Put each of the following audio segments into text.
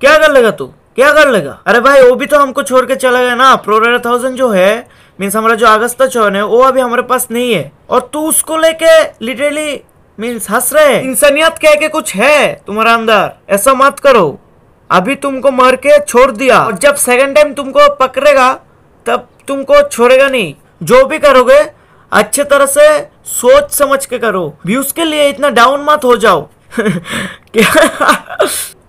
क्या कर लेगा तू क्या कर लेगा अरे भाई वो भी तो हमको छोड़ के चला गया ना प्रोरेरा थाउजेंड जो है मीन्स हमारा जो अगस्त चौन है वो अभी हमारे पास नहीं है और तू उसको लेके लिटरली मीन्स हंस रहे इंसानियत कह के कुछ है तुम्हारा अंदर ऐसा मत करो अभी तुमको मर के छोड़ दिया और जब सेकंड टाइम तुमको पकड़ेगा तब तुमको छोड़ेगा नहीं जो भी करोगे अच्छे तरह से सोच समझ के करो व्यूज के लिए इतना डाउन मत हो जाओ क्या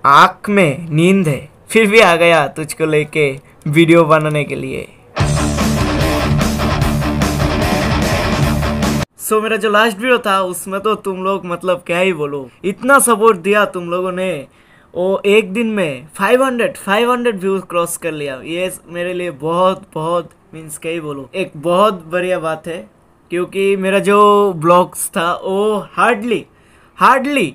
आँख में नींद है फिर भी आ गया तुझको लेके वीडियो बनाने के लिए सो so, मेरा जो लास्ट वीडियो था उसमें तो तुम लोग मतलब क्या ही बोलो इतना सपोर्ट दिया तुम लोगों ने वो एक दिन में 500 500 व्यूज क्रॉस कर लिया ये मेरे लिए बहुत बहुत मीन्स क्या ही बोलो एक बहुत बढ़िया बात है क्योंकि मेरा जो ब्लॉग्स था वो हार्डली हार्डली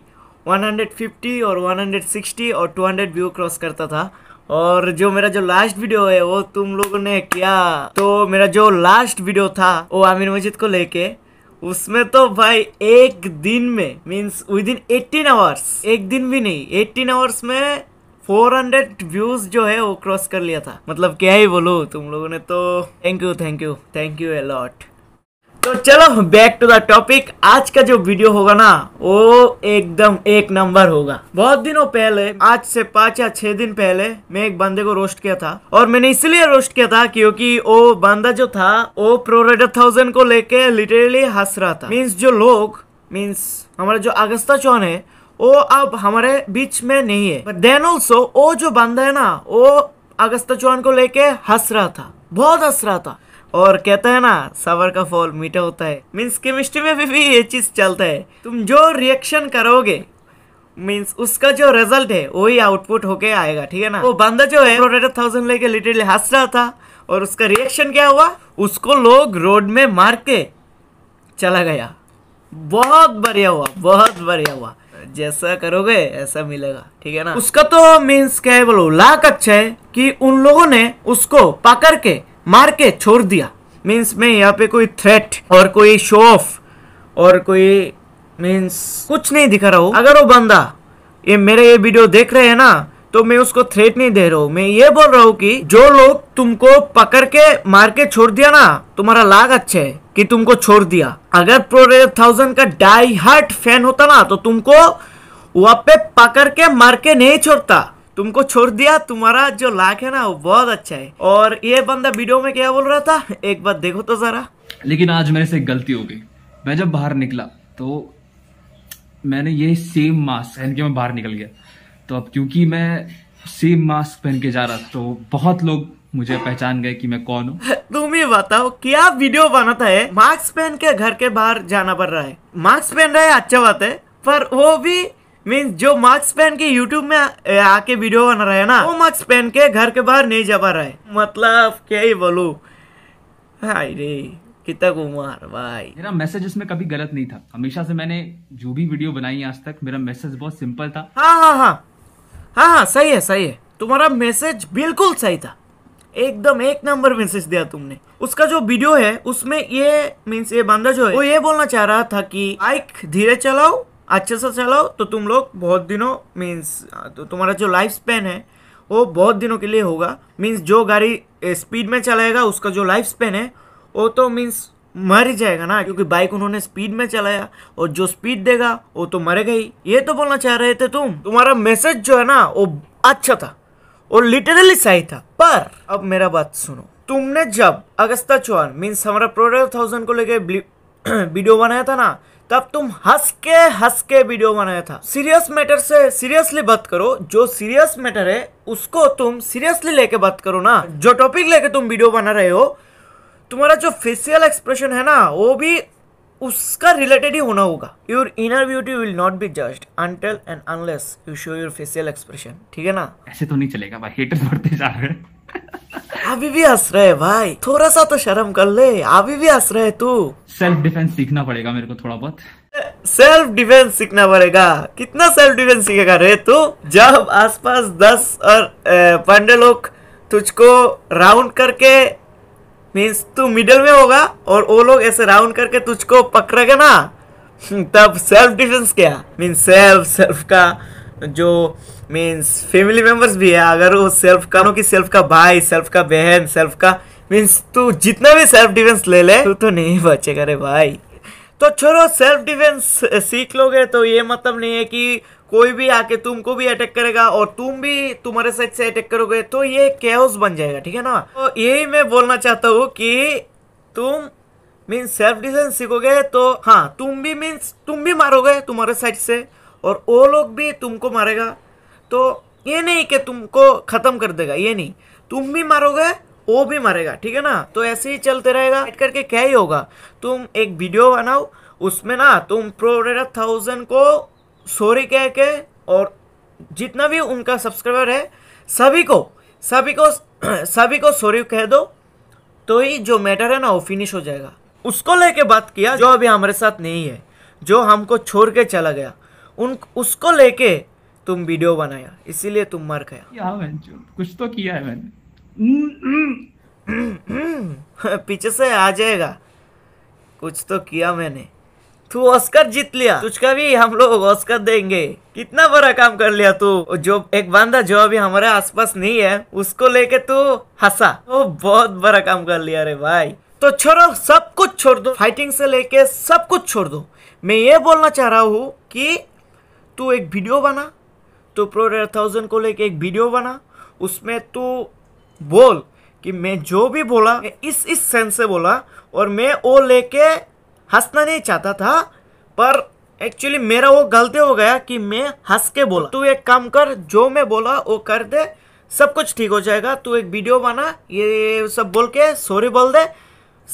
150 और 160 और 200 व्यू क्रॉस करता था और जो मेरा जो लास्ट वीडियो है वो तुम लोगों ने किया तो मेरा जो लास्ट वीडियो था वो आमिर मस्जिद को लेके उसमें तो भाई एक दिन में means within eighteen hours एक दिन भी नहीं एटीन आवर्स में 400 व्यूज जो है वो क्रॉस कर लिया था मतलब क्या ही बोलो तुम लोगों ने तो thank you thank you thank you a lot तो चलो बैक टू द टॉपिक आज का जो वीडियो होगा ना वो एकदम एक नंबर होगा बहुत दिनों पहले आज से पांच या छह दिन पहले मैं एक बंदे को रोस्ट किया था और मैंने इसलिए रोस्ट किया था क्योंकि वो बंदा जो था वो प्रोरेडर थाउजेंड को लेके लिटरली हंस रहा था मीन्स जो लोग मीन्स हमारा जो अगस्ता चौन है वो अब हमारे बीच में नहीं है देन ऑल्सो वो जो बंदा है ना वो अगस्ता चौहान को लेके हंस रहा था बहुत हंस रहा था और कहता है ना सावर का फॉल मीठा होता है मीन्स केमिस्ट्री में भी, भी ये चीज़ चलता है तुम जो रिएक्शन करोगे मीन्स उसका जो रिजल्ट है वही आउटपुट होके आएगा ठीक है ना वो बंदा जो है रोटेटर थाउजेंड लेके लिटरली हंस रहा था और उसका रिएक्शन क्या हुआ उसको लोग रोड में मार के चला गया बहुत बढ़िया हुआ बहुत बढ़िया हुआ जैसा करोगे ऐसा मिलेगा ठीक है ना उसका तो मीन्स क्या है बोलो लाख अच्छा है कि उन लोगों ने उसको पकड़ के मार के छोड़ दिया मीन्स में यहाँ पे कोई थ्रेट और कोई शो ऑफ और कोई मीन्स कुछ नहीं दिखा रहा हूँ अगर वो बंदा ये मेरे ये वीडियो देख रहे हैं ना तो मैं उसको थ्रेट नहीं दे रहा हूँ मैं ये बोल रहा हूँ कि जो लोग तुमको पकड़ के मार के छोड़ दिया ना तुम्हारा लाग अच्छे है कि तुमको छोड़ दिया अगर प्रो रेड थाउजेंड का डाई हार्ट फैन होता ना तो तुमको वहां पे पकड़ के मार के नहीं छोड़ता तुमको छोड़ दिया तुम्हारा जो लाख है ना वो बहुत अच्छा है और ये बंदा वीडियो में क्या बोल रहा था एक बार देखो तो जरा लेकिन आज मेरे से गलती हो गई मैं जब बाहर निकला तो मैंने ये सेम मास्क पहन के मैं बाहर निकल गया तो अब क्योंकि मैं सेम मास्क पहन के जा रहा था तो बहुत लोग मुझे पहचान गए कि मैं कौन हूँ तुम ये बताओ क्या वीडियो बनाता है मास्क पहन के घर के बाहर जाना पड़ रहा है मास्क पहन रहा है अच्छा बात है पर वो भी मीन्स जो मास्क पहन के यूट्यूब में आके वीडियो बना रहे है ना वो मास्क पहन के घर के बाहर नहीं जा पा रहा है मतलब क्या ही बोलू रे कितना कुमार भाई मेरा मैसेज उसमें कभी गलत नहीं था हमेशा से मैंने जो भी वीडियो बनाई आज तक मेरा मैसेज बहुत सिंपल था हाँ हाँ हाँ हाँ हाँ सही है सही है तुम्हारा मैसेज बिल्कुल सही था एकदम एक नंबर मैसेज दिया तुमने उसका जो वीडियो है उसमें ये मीन्स ये बंदा जो है वो ये बोलना चाह रहा था कि बाइक धीरे चलाओ अच्छे से चलाओ तो तुम लोग बहुत दिनों मीन्स तो तुम्हारा जो लाइफ स्पेन है वो बहुत दिनों के लिए होगा मीन्स जो गाड़ी स्पीड में चलाएगा उसका जो लाइफ स्पेन है वो तो मीन्स मर ही जाएगा ना क्योंकि बाइक उन्होंने स्पीड में चलाया और जो स्पीड देगा वो तो मरेगा ही ये तो बोलना चाह रहे थे तुम तुम्हारा मैसेज जो है ना वो अच्छा था और लिटरली सही था पर अब मेरा बात सुनो तुमने जब अगस्ता चौहान मीन्स हमारा प्रोडक्ट थाउजेंड को लेकर वीडियो बनाया था ना तब तुम हंस के हंस के वीडियो बनाया था सीरियस मैटर से सीरियसली बात करो जो सीरियस मैटर है उसको तुम सीरियसली लेके बात करो ना जो टॉपिक लेके तुम वीडियो बना रहे हो तुम्हारा जो फेसियल एक्सप्रेशन है ना वो भी उसका रिलेटेड ही होना होगा your inner beauty will not be just until and unless you show your facial expression ठीक है ना ऐसे तो नहीं चलेगा भाई हेटर बढ़ते जा रहे हैं अभी भी हंस रहे भाई थोड़ा सा तो शर्म कर ले अभी भी हंस रहे तू सेल्फ डिफेंस सीखना पड़ेगा मेरे को थोड़ा बहुत सेल्फ डिफेंस सीखना पड़ेगा कितना सेल्फ डिफेंस सीखेगा रे तू जब आसपास दस और पांडे लोग तुझको राउंड करके मीन्स तू मिडल में होगा और वो लोग ऐसे राउंड करके तुझको पकड़ेगे ना तब सेल्फ डिफेंस क्या मीन्स सेल्फ सेल्फ का जो मीन्स फैमिली मेंबर्स भी है अगर वो सेल्फ का की सेल्फ का भाई सेल्फ का बहन सेल्फ का मीन्स तू जितना भी सेल्फ डिफेंस ले ले तू तो नहीं बचेगा रे भाई तो छोड़ो सेल्फ डिफेंस सीख लोगे तो ये मतलब नहीं है कि कोई भी आके तुमको भी अटैक करेगा और तुम भी तुम्हारे साइड से अटैक करोगे तो ये कैस बन जाएगा ठीक है ना तो यही मैं बोलना चाहता हूँ कि तुम मीन्स सेल्फ डिफेंस सीखोगे तो हाँ तुम भी मीन्स तुम भी मारोगे तुम्हारे साइड से और वो लोग भी तुमको मारेगा तो ये नहीं कि तुमको ख़त्म कर देगा ये नहीं तुम भी मारोगे वो भी मारेगा ठीक है ना तो ऐसे ही चलते रहेगा एड करके क्या ही होगा तुम एक वीडियो बनाओ उसमें ना तुम प्रोडेटा थाउजेंड को सॉरी कह के और जितना भी उनका सब्सक्राइबर है सभी को सभी को सभी को सॉरी कह दो तो ही जो मैटर है ना वो फिनिश हो जाएगा उसको लेके बात किया जो अभी हमारे साथ नहीं है जो हमको छोड़ के चला गया उन उसको लेके तुम वीडियो बनाया इसीलिए तुम मर गया कुछ तो किया है मैंने पीछे से आ जाएगा कुछ तो किया मैंने तू ऑस्कर जीत लिया तुझका भी हम लोग ऑस्कर देंगे कितना बड़ा काम कर लिया तू जो एक बंदा जो अभी हमारे आसपास नहीं है उसको लेके तू हंसा तो बहुत बड़ा काम कर लिया रे भाई तो छोड़ो सब कुछ छोड़ दो फाइटिंग से लेके सब कुछ छोड़ दो मैं ये बोलना चाह रहा हूँ कि तू एक वीडियो बना तो प्रो रेड थाउजेंड को लेके एक वीडियो बना उसमें तो बोल कि मैं जो भी बोला इस इस सेंस से बोला और मैं वो लेके हंसना नहीं चाहता था पर एक्चुअली मेरा वो गलती हो गया कि मैं हंस के बोला तू एक काम कर जो मैं बोला वो कर दे सब कुछ ठीक हो जाएगा तू एक वीडियो बना ये सब बोल के सॉरी बोल दे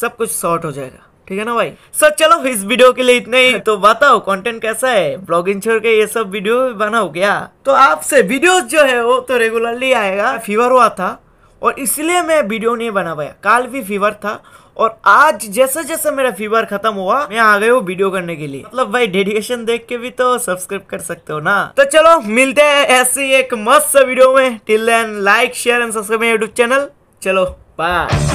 सब कुछ शॉर्ट हो जाएगा ठीक है ना भाई सर चलो इस वीडियो के लिए इतना ही तो बताओ कंटेंट कैसा है ब्लॉगिंग छोड़ के ये सब वीडियो बनाओ क्या तो आपसे वीडियो जो है वो तो रेगुलरली आएगा फीवर हुआ था और इसलिए मैं वीडियो नहीं बना पाया कल भी फीवर था और आज जैसे जैसे मेरा फीवर खत्म हुआ मैं आ गए हूँ वीडियो करने के लिए मतलब भाई डेडिकेशन देख के भी तो सब्सक्राइब कर सकते हो ना तो चलो मिलते हैं ऐसी एक मस्त वीडियो में till then like share and subscribe YouTube channel चलो बाय